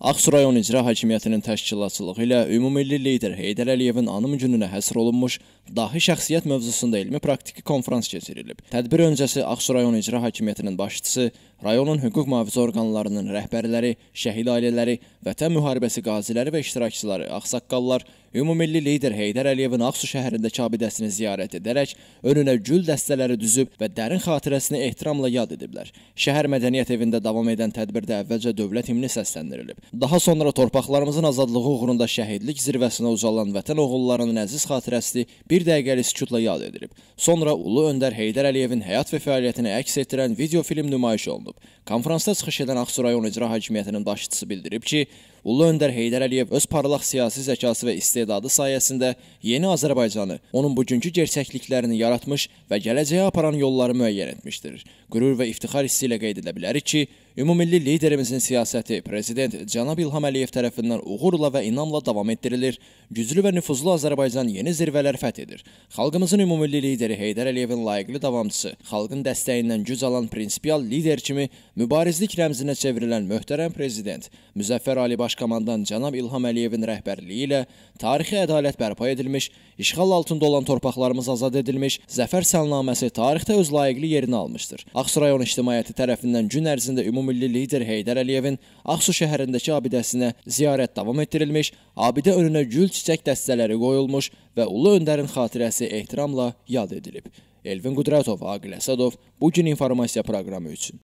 Aksu rayon icra hakimiyyətinin təşkilatçılığı ilə ümumilli lider Heydər Əliyevin anım gününə həsr olunmuş dahi şəxsiyyət mövzusunda elmi praktiki konfrans keçirilib. Tədbir öncəsi Aksu rayon icra hakimiyyətinin başçısı, rayonun hüquq mühafizə orqanlarının rəhbərləri, şəhid ailələri, vətən müharibəsi qaziləri və iştirakçıları, ağsaqqallar ümumilli lider Heydər Əliyevin Aksu şəhərindəki abidəsini ziyarət edərək önünə gül dəstələri düzüb və dərin xatirəsini ehtiramla yad ediblər. Şəhər Mədəniyyət evində davam edən tədbirdə əvvəlcə dövlət himni səsləndirilib. Daha sonra torpaqlarımızın azadlığı uğrunda şəhidlik zirvəsinə ucalan vətən oğullarının əziz xatirəsi bir dəqiqəlik sükutla yad edilib. Sonra ulu öndər Heydər Əliyevin həyat və fəaliyyətini əks etdirən video film nümayiş olunub. Konfransda çıxış edən Ağsu rayon icra hakimiyyətinin başçısı bildirib ki, Ulu öndər Heydər Əliyev öz parlaq siyasi zəkası və istedadı sayəsində yeni Azərbaycanı, onun bugünkü gerçəkliklərini yaratmış və gələcəyə aparan yolları müəyyən etmişdir. Qürur və iftixar hissi ilə qeyd edə bilərik ki, Ümummilli liderimizin siyasəti prezident Cənab İlham Əliyev tərəfindən uğurla və inamla davam etdirilir. Güclü və nüfuzlu Azərbaycan yeni zirvələr fəth edir. Xalqımızın ümummilli lideri Heydər Əliyevin layiqli davamçısı, xalqın dəstəyindən güc alan prinsipial lider kimi mübarizlik rəmzinə çevrilən möhtərəm prezident Müzəffər Ali Başkomandan Cənab İlham Əliyevin rəhbərliyi ilə tarixi ədalət bərpa edilmiş, işğal altında olan torpaqlarımız azad edilmiş, zəfər sənlaməsi tarixdə öz layiqli yerini almışdır. Ağsu rayon ictimaiyyəti tərəfindən gün ərzində ümumi ümummilli lider Heydər Əliyevin Ağsu şəhərindəki abidəsinə ziyarət davam etdirilmiş, abidə önünə gül çiçək dəstələri qoyulmuş və ulu öndərin xatirəsi ehtiramla yad edilib. Elvin Qudratov, Aqil Əsədov bu gün informasiya proqramı üçün